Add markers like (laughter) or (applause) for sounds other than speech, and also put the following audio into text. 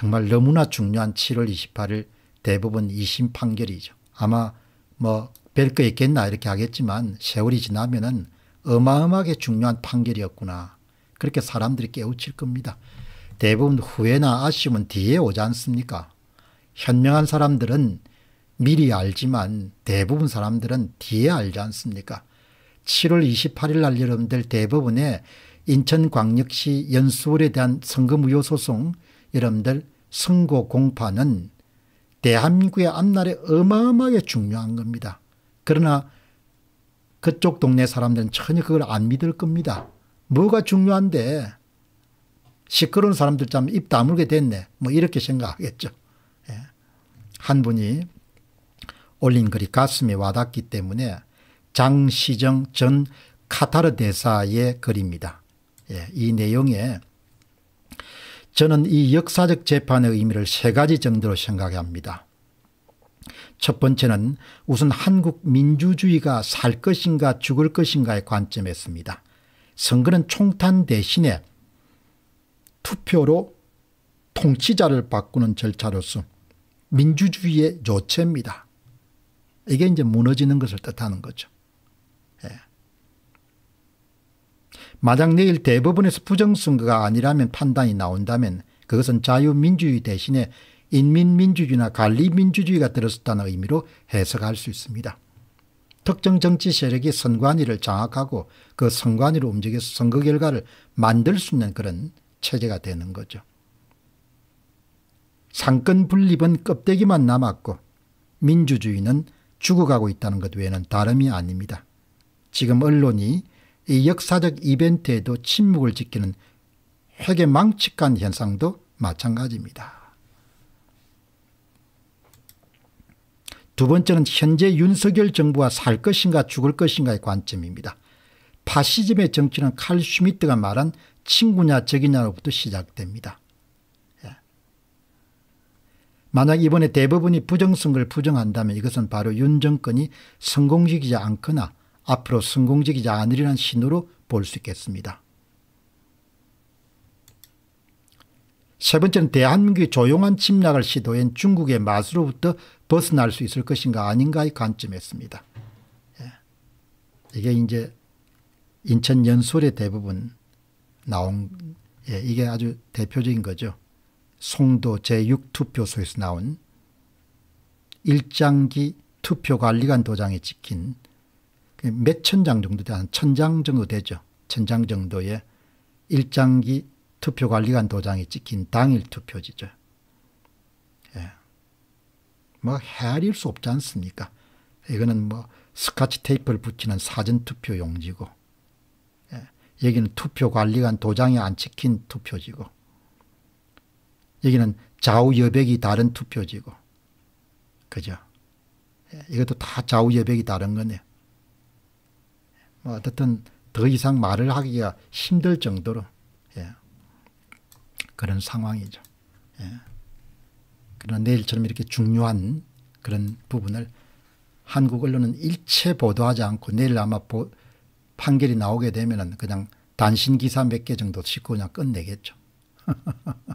정말 너무나 중요한 7월 28일 대법원 2심 판결이죠. 아마 뭐 별거 있겠나 이렇게 하겠지만 세월이 지나면은 어마어마하게 중요한 판결이었구나. 그렇게 사람들이 깨우칠 겁니다. 대부분 후회나 아쉬움은 뒤에 오지 않습니까? 현명한 사람들은 미리 알지만 대부분 사람들은 뒤에 알지 않습니까? 7월 28일 날 여러분들 대법원에 인천광역시 연수원에 대한 선거무효 소송 여러분들 선거 공판은 대한민국의 앞날에 어마어마하게 중요한 겁니다. 그러나 그쪽 동네 사람들은 전혀 그걸 안 믿을 겁니다. 뭐가 중요한데 시끄러운 사람들 참입 다물게 됐네. 뭐 이렇게 생각하겠죠. 예. 한 분이 올린 글이 가슴에 와닿기 때문에 장시정 전 카타르 대사의 글입니다. 예. 이 내용에 저는 이 역사적 재판의 의미를 세 가지 정도로 생각합니다. 첫 번째는 우선 한국 민주주의가 살 것인가 죽을 것인가의 관점이었습니다. 선거는 총탄 대신에 투표로 통치자를 바꾸는 절차로서 민주주의의 조체입니다. 이게 이제 무너지는 것을 뜻하는 거죠. 예. 마장 내일 대법원에서 부정선거가 아니라면 판단이 나온다면 그것은 자유민주주의 대신에 인민민주주의나 관리민주주의가 들어섰다는 의미로 해석할 수 있습니다. 특정 정치 세력이 선관위를 장악하고 그 선관위를 움직여서 선거 결과를 만들 수 있는 그런 체제가 되는 거죠. 상권 분립은 껍데기만 남았고 민주주의는 죽어가고 있다는 것 외에는 다름이 아닙니다. 지금 언론이 이 역사적 이벤트에도 침묵을 지키는 회계 망측한 현상도 마찬가지입니다. 두 번째는 현재 윤석열 정부가 살 것인가 죽을 것인가의 관점입니다. 파시즘의 정치는 칼 슈미트가 말한 친구냐 적이냐로부터 시작됩니다. 예. 만약 이번에 대법원이 부정선거를 부정한다면 이것은 바로 윤 정권이 성공시키지 않거나 앞으로 성공적이지 않으리란 신호로 볼 수 있겠습니다. 세 번째는 대한민국의 조용한 침략을 시도한 중국의 맛으로부터 벗어날 수 있을 것인가 아닌가의 관점이었습니다. 예. 이게 이제 인천 연설에 대부분 나온 예, 이게 아주 대표적인 거죠. 송도 제6투표소에서 나온 일장기 투표관리관 도장에 찍힌 몇천장 정도 돼, 한천장 정도 되죠. 천장 정도의 일장기 투표관리관 도장이 찍힌 당일 투표지죠. 예. 뭐 헤아릴 수 없지 않습니까? 이거는 뭐 스카치 테이프를 붙이는 사전 투표 용지고 예. 여기는 투표관리관 도장이 안 찍힌 투표지고 여기는 좌우 여백이 다른 투표지고 그죠? 예. 이것도 다 좌우 여백이 다른 거네요. 어쨌든 더 이상 말을 하기가 힘들 정도로 예. 그런 상황이죠. 예. 그러나 내일처럼 이렇게 중요한 그런 부분을 한국 언론은 일체 보도하지 않고 내일 아마 보, 판결이 나오게 되면 그냥 단신 기사 몇 개 정도 싣고 그냥 끝내겠죠. (laughs)